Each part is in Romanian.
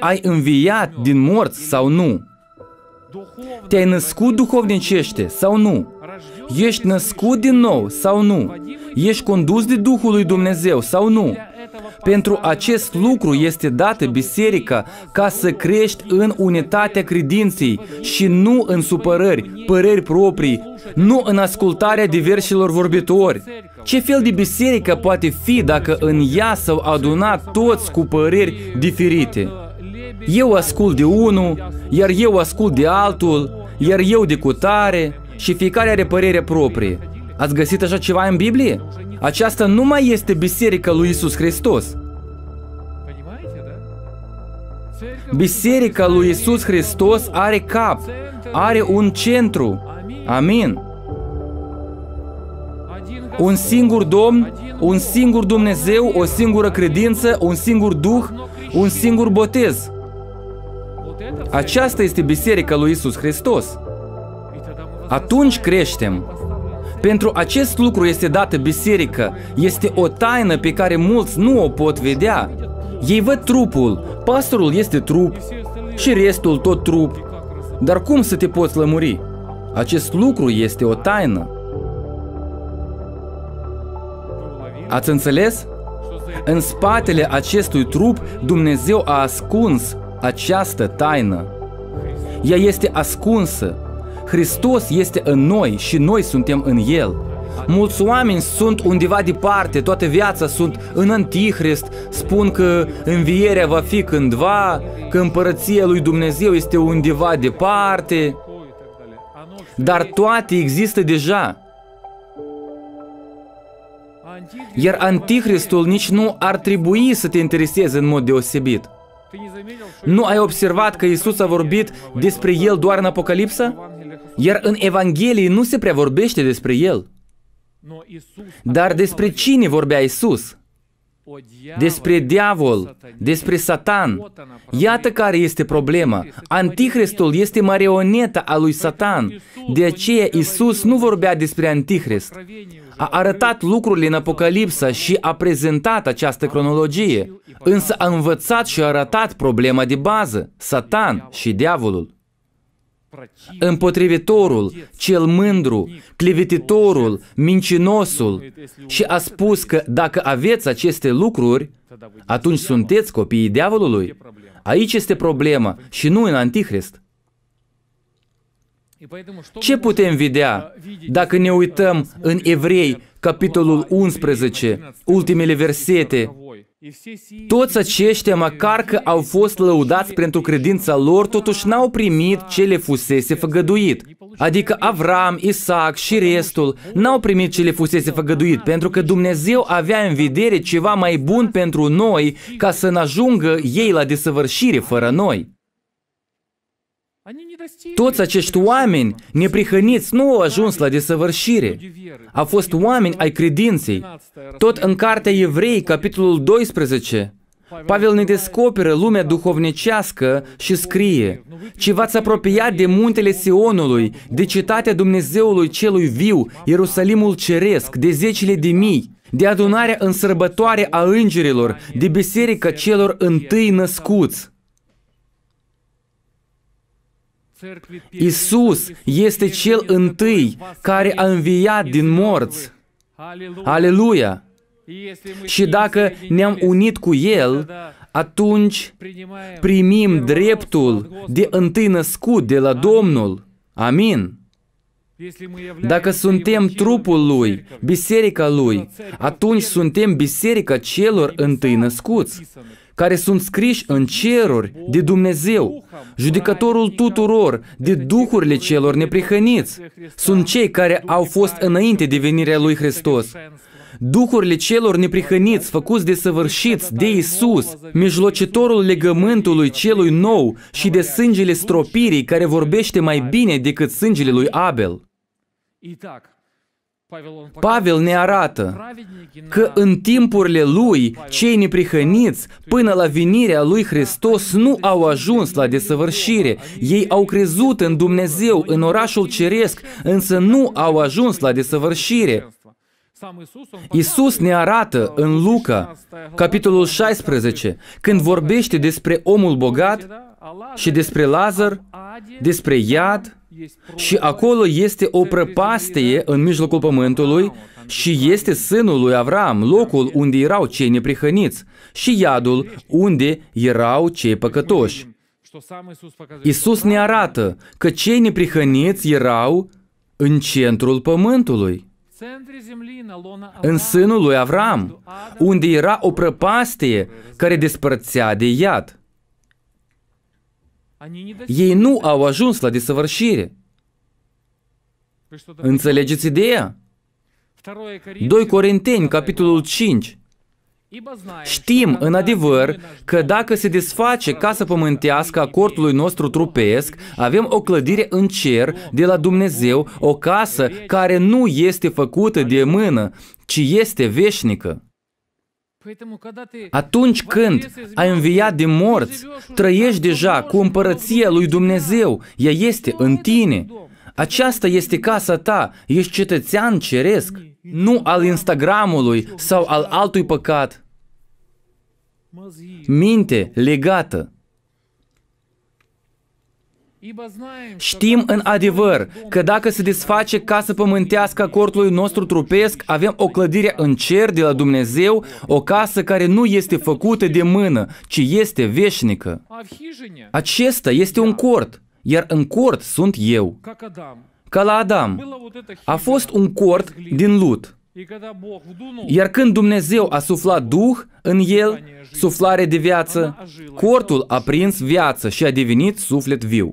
ai înviat din morți sau nu? Te-ai născut duhovnicește sau nu? Ești născut din nou sau nu? Ești condus de Duhul lui Dumnezeu sau nu? Pentru acest lucru este dată biserica ca să crești în unitatea credinței și nu în supărări, păreri proprii, nu în ascultarea diversilor vorbitori. Ce fel de biserică poate fi dacă în ea s-au adunat toți cu păreri diferite? Eu ascult de unul, iar eu ascult de altul, iar eu de cutare și fiecare are părere proprie. Ați găsit așa ceva în Biblie? Aceasta nu mai este biserica lui Isus Hristos. Biserica lui Isus Hristos are cap, are un centru. Amin. Un singur Domn, un singur Dumnezeu, o singură credință, un singur Duh, un singur botez. Aceasta este biserica lui Isus Hristos. Atunci creștem. Pentru acest lucru este dată biserică. Este o taină pe care mulți nu o pot vedea. Ei văd trupul. Pastorul este trup și restul tot trup. Dar cum să te poți lămuri? Acest lucru este o taină. Ați înțeles? În spatele acestui trup, Dumnezeu a ascuns această taină. Ea este ascunsă. Hristos este în noi și noi suntem în El. Mulți oameni sunt undeva departe, toată viața sunt în Antichrist, spun că învierea va fi cândva, că împărăția lui Dumnezeu este undeva departe, dar toate există deja. Iar antichristul nici nu ar trebui să te intereseze în mod deosebit. Nu ai observat că Isus a vorbit despre El doar în Apocalipsă? Iar în Evanghelie nu se prea vorbește despre El. Dar despre cine vorbea Isus? despre diavol, despre Satan. Iată care este problema. Antichristul este marioneta a lui Satan. De aceea Isus nu vorbea despre Antichrist. A arătat lucrurile în Apocalipsa și a prezentat această cronologie, însă a învățat și a arătat problema de bază, Satan și diavolul împotrivitorul, cel mândru, clevetitorul, mincinosul și a spus că dacă aveți aceste lucruri, atunci sunteți copiii diavolului. Aici este problema și nu în Antichrist. Ce putem vedea dacă ne uităm în Evrei, capitolul 11, ultimele versete, toți aceștia, măcar că au fost lăudați pentru credința lor, totuși n-au primit ce le fusese făgăduit. Adică Avram, Isaac și restul n-au primit ce le fusese făgăduit, pentru că Dumnezeu avea în vedere ceva mai bun pentru noi ca să ne ajungă ei la desăvârșire fără noi. Toți acești oameni neprihăniți nu au ajuns la desăvârșire. Au fost oameni ai credinței. Tot în Cartea Evrei, capitolul 12, Pavel ne descoperă lumea duhovnicească și scrie, Ce v-ați apropiat de muntele Sionului, de citatea Dumnezeului celui viu, Ierusalimul Ceresc, de zecile de mii, de adunarea în sărbătoare a îngerilor, de biserica celor întâi născuți. Isus este cel întâi care a înviat din morți. Aleluia! Și dacă ne-am unit cu El, atunci primim dreptul de întâi născut de la Domnul. Amin. Dacă suntem trupul Lui, biserica Lui, atunci suntem biserica celor întâi născuți care sunt scriși în ceruri de Dumnezeu, judecătorul tuturor, de duhurile celor neprihăniți. Sunt cei care au fost înainte de venirea lui Hristos. Duhurile celor neprihăniți, făcuți de săvârșiți de Isus, mijlocitorul legământului celui nou și de sângele stropirii care vorbește mai bine decât sângele lui Abel. Итак, Pavel ne arată că în timpurile lui, cei neprihăniți, până la venirea lui Hristos, nu au ajuns la desăvârșire. Ei au crezut în Dumnezeu, în orașul ceresc, însă nu au ajuns la desăvârșire. Isus ne arată în Luca, capitolul 16, când vorbește despre omul bogat și despre Lazar, despre iad, și acolo este o prăpastie în mijlocul pământului și este sânul lui Avram, locul unde erau cei neprihăniți și iadul unde erau cei păcătoși. Isus ne arată că cei neprihăniți erau în centrul pământului, în sânul lui Avram, unde era o prăpastie care despărțea de iad. Ei nu au ajuns la desăvârșire. Înțelegeți ideea? 2 Corinteni, capitolul 5. Știm, în adevăr, că dacă se desface casa pământească a cortului nostru trupesc, avem o clădire în cer de la Dumnezeu, o casă care nu este făcută de mână, ci este veșnică. Păi, da, Atunci când ai înviat de morți, trăiești deja cu împărăția lui Dumnezeu, ea este în tine. Aceasta este casa ta, ești cetățean ceresc, nu al Instagramului sau al altui păcat. Minte legată. Știm în adevăr că dacă se desface casa pământească a cortului nostru trupesc, avem o clădire în cer de la Dumnezeu, o casă care nu este făcută de mână, ci este veșnică. Acesta este un cort, iar în cort sunt eu. Ca la Adam. A fost un cort din Lut. Iar când Dumnezeu a suflat Duh în el, suflare de viață, cortul a prins viață și a devenit suflet viu.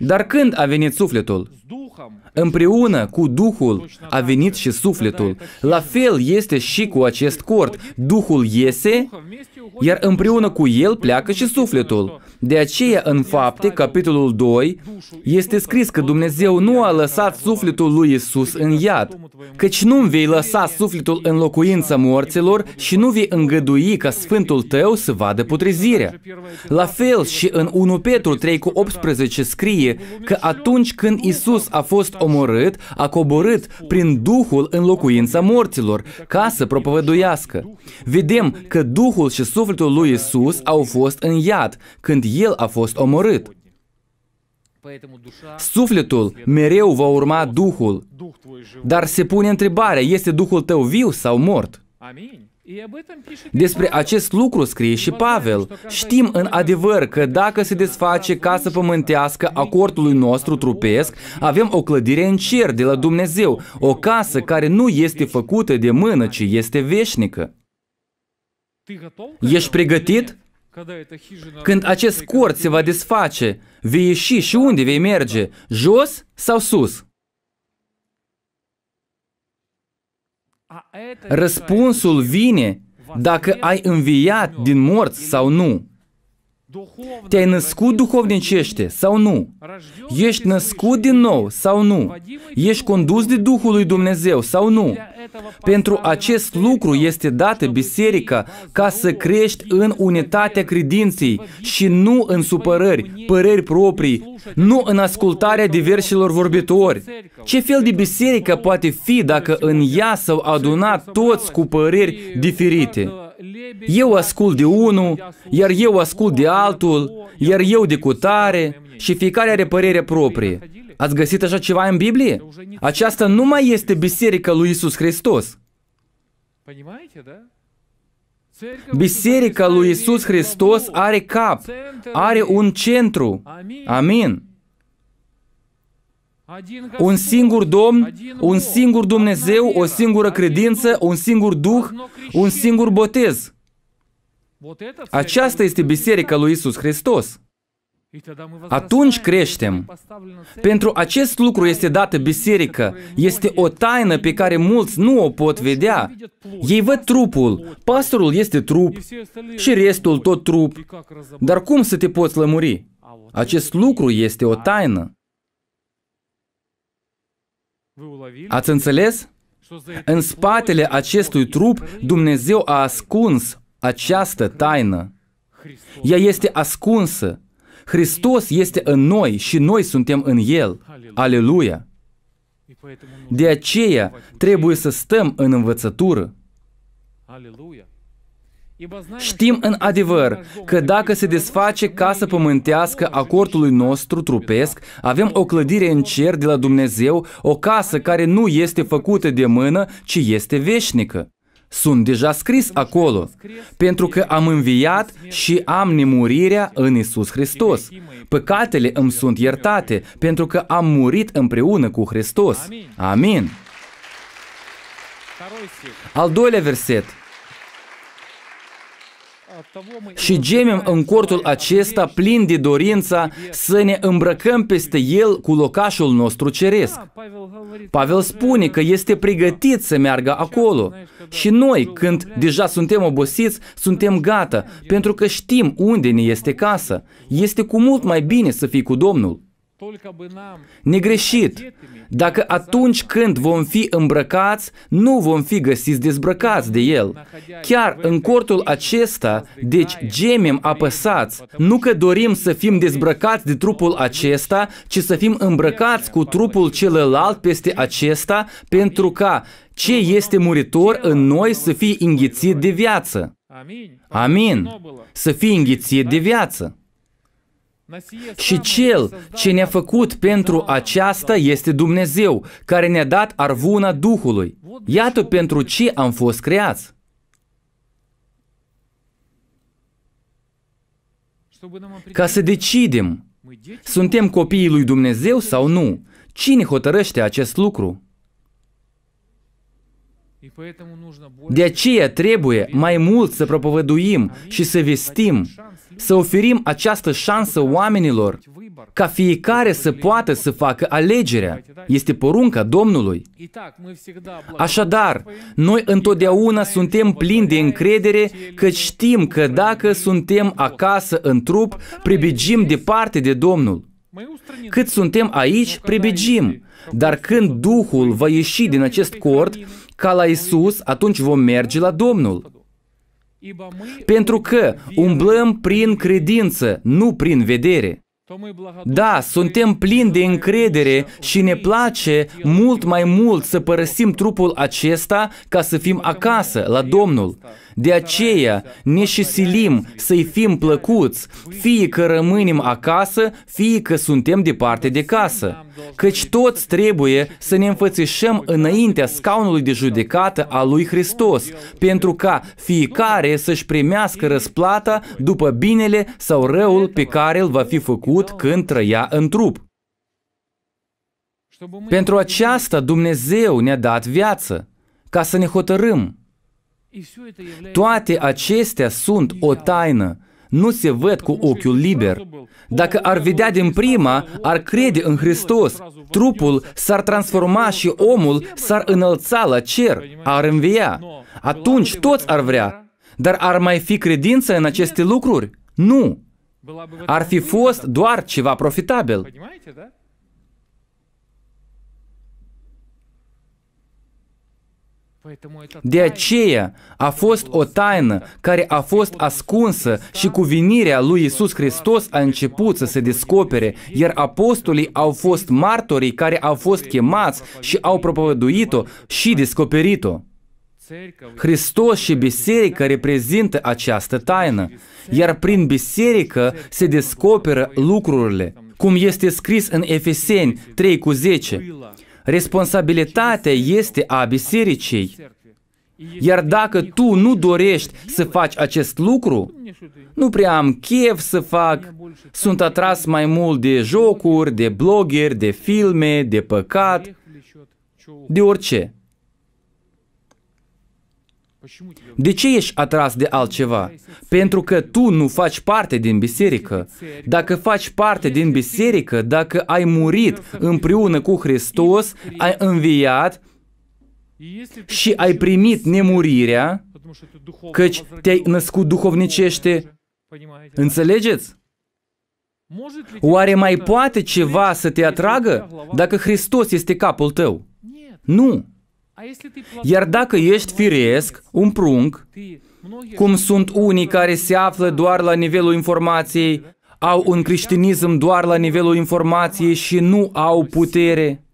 Dar când a venit sufletul? Împreună cu Duhul a venit și sufletul. La fel este și cu acest cort. Duhul iese, iar împreună cu el pleacă și sufletul. De aceea, în fapte, capitolul 2, este scris că Dumnezeu nu a lăsat sufletul lui Isus în iad, căci nu vei lăsa sufletul în locuința morților și nu vei îngădui ca sfântul tău să vadă putrezirea. La fel și în 1 Petru 3 cu 18 scrie că atunci când Isus a fost omorât, a coborât prin Duhul în locuința morților, ca să propovăduiască. Vedem că Duhul și sufletul lui Isus au fost în iad, când el a fost omorât. Sufletul mereu va urma Duhul, dar se pune întrebarea, este Duhul tău viu sau mort? Despre acest lucru scrie și Pavel. Știm în adevăr că dacă se desface casa pământească a cortului nostru trupesc, avem o clădire în cer de la Dumnezeu, o casă care nu este făcută de mână, ci este veșnică. Ești pregătit? Când acest cort se va desface, vei ieși și unde vei merge? Jos sau sus? Răspunsul vine dacă ai înviat din morți sau nu. Te-ai născut duhovnicește sau nu? Ești născut din nou sau nu? Ești condus de Duhul lui Dumnezeu sau nu? Pentru acest lucru este dată biserica ca să crești în unitatea credinței și nu în supărări, păreri proprii, nu în ascultarea diversilor vorbitori. Ce fel de biserică poate fi dacă în ea s-au adunat toți cu păreri diferite? Eu ascult de unul, iar eu ascult de altul, iar eu de cutare și fiecare are părere proprie. Ați găsit așa ceva în Biblie? Aceasta nu mai este biserica lui Isus Hristos. Biserica lui Isus Hristos are cap, are un centru. Amin un singur Domn, un singur Dumnezeu, o singură credință, un singur Duh, un singur botez. Aceasta este biserica lui Isus Hristos. Atunci creștem. Pentru acest lucru este dată biserică. Este o taină pe care mulți nu o pot vedea. Ei văd trupul. Pastorul este trup și restul tot trup. Dar cum să te poți lămuri? Acest lucru este o taină. Ați înțeles? În spatele acestui trup, Dumnezeu a ascuns această taină. Ea este ascunsă. Hristos este în noi și noi suntem în El. Aleluia! De aceea trebuie să stăm în învățătură. Știm în adevăr că dacă se desface casa pământească a cortului nostru trupesc, avem o clădire în cer de la Dumnezeu, o casă care nu este făcută de mână, ci este veșnică. Sunt deja scris acolo, pentru că am înviat și am nemurirea în Isus Hristos. Păcatele îmi sunt iertate, pentru că am murit împreună cu Hristos. Amin. Al doilea verset și gemem în cortul acesta plin de dorința să ne îmbrăcăm peste el cu locașul nostru ceresc. Pavel spune că este pregătit să meargă acolo. Și noi, când deja suntem obosiți, suntem gata, pentru că știm unde ne este casa. Este cu mult mai bine să fii cu Domnul negreșit. Dacă atunci când vom fi îmbrăcați, nu vom fi găsiți dezbrăcați de El. Chiar în cortul acesta, deci gemem apăsați, nu că dorim să fim dezbrăcați de trupul acesta, ci să fim îmbrăcați cu trupul celălalt peste acesta, pentru ca ce este muritor în noi să fie înghițit de viață. Amin. Să fie înghițit de viață. Și Cel ce ne-a făcut pentru aceasta este Dumnezeu, care ne-a dat arvuna Duhului. Iată pentru ce am fost creați. Ca să decidem, suntem copiii lui Dumnezeu sau nu? Cine hotărăște acest lucru? De aceea trebuie mai mult să propovăduim și să vestim, să oferim această șansă oamenilor, ca fiecare să poată să facă alegerea. Este porunca Domnului. Așadar, noi întotdeauna suntem plini de încredere că știm că dacă suntem acasă în trup, pribegim departe de Domnul. Cât suntem aici, pribegim. Dar când Duhul va ieși din acest cort, ca la Isus, atunci vom merge la Domnul. Pentru că umblăm prin credință, nu prin vedere. Da, suntem plini de încredere și ne place mult mai mult să părăsim trupul acesta ca să fim acasă, la Domnul. De aceea ne și silim să-i fim plăcuți, fie că rămânem acasă, fie că suntem departe de casă. Căci toți trebuie să ne înfățișăm înaintea scaunului de judecată a lui Hristos, pentru ca fiecare să-și primească răsplata după binele sau răul pe care îl va fi făcut când trăia în trup. Pentru aceasta Dumnezeu ne-a dat viață, ca să ne hotărâm. Toate acestea sunt o taină. Nu se văd cu ochiul liber. Dacă ar vedea din prima, ar crede în Hristos. Trupul s-ar transforma și omul s-ar înălța la cer, ar învia. Atunci toți ar vrea. Dar ar mai fi credință în aceste lucruri? Nu. Ar fi fost doar ceva profitabil. De aceea a fost o taină care a fost ascunsă și cuvenirea lui Isus Hristos a început să se descopere, iar apostolii au fost martorii care au fost chemați și au propovăduit-o și descoperit-o. Hristos și biserica reprezintă această taină, iar prin biserică se descoperă lucrurile, cum este scris în Efeseni 3 cu 10. Responsabilitatea este a bisericii. Iar dacă tu nu dorești să faci acest lucru, nu prea am chef să fac, sunt atras mai mult de jocuri, de blogeri, de filme, de păcat, de orice. De ce ești atras de altceva? Pentru că tu nu faci parte din biserică. Dacă faci parte din biserică, dacă ai murit împreună cu Hristos, ai înviat și ai primit nemurirea, căci te-ai născut duhovnicește, înțelegeți? Oare mai poate ceva să te atragă dacă Hristos este capul tău? Nu! Iar dacă ești firesc, un prunc, cum sunt unii care se află doar la nivelul informației, au un creștinism doar la nivelul informației și nu au putere.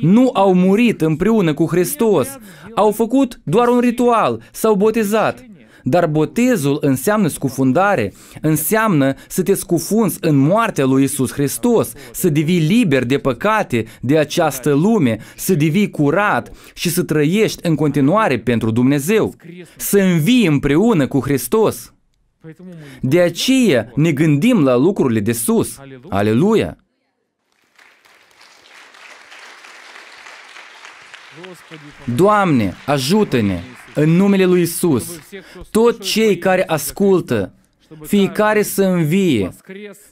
Nu au murit împreună cu Hristos, au făcut doar un ritual, s-au botezat, dar botezul înseamnă scufundare, înseamnă să te scufunzi în moartea lui Isus Hristos, să devii liber de păcate, de această lume, să devii curat și să trăiești în continuare pentru Dumnezeu, să învii împreună cu Hristos. De aceea ne gândim la lucrurile de sus. Aleluia! Doamne, ajută-ne! în numele lui Isus, tot cei care ascultă, fiecare să învie,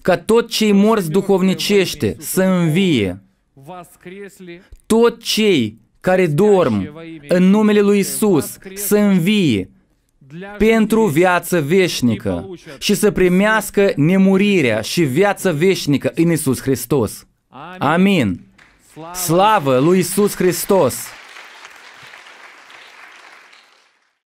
ca tot cei morți duhovnicește să învie, tot cei care dorm în numele lui Isus să învie pentru viață veșnică și să primească nemurirea și viața veșnică în Isus Hristos. Amin. Slavă lui Isus Hristos!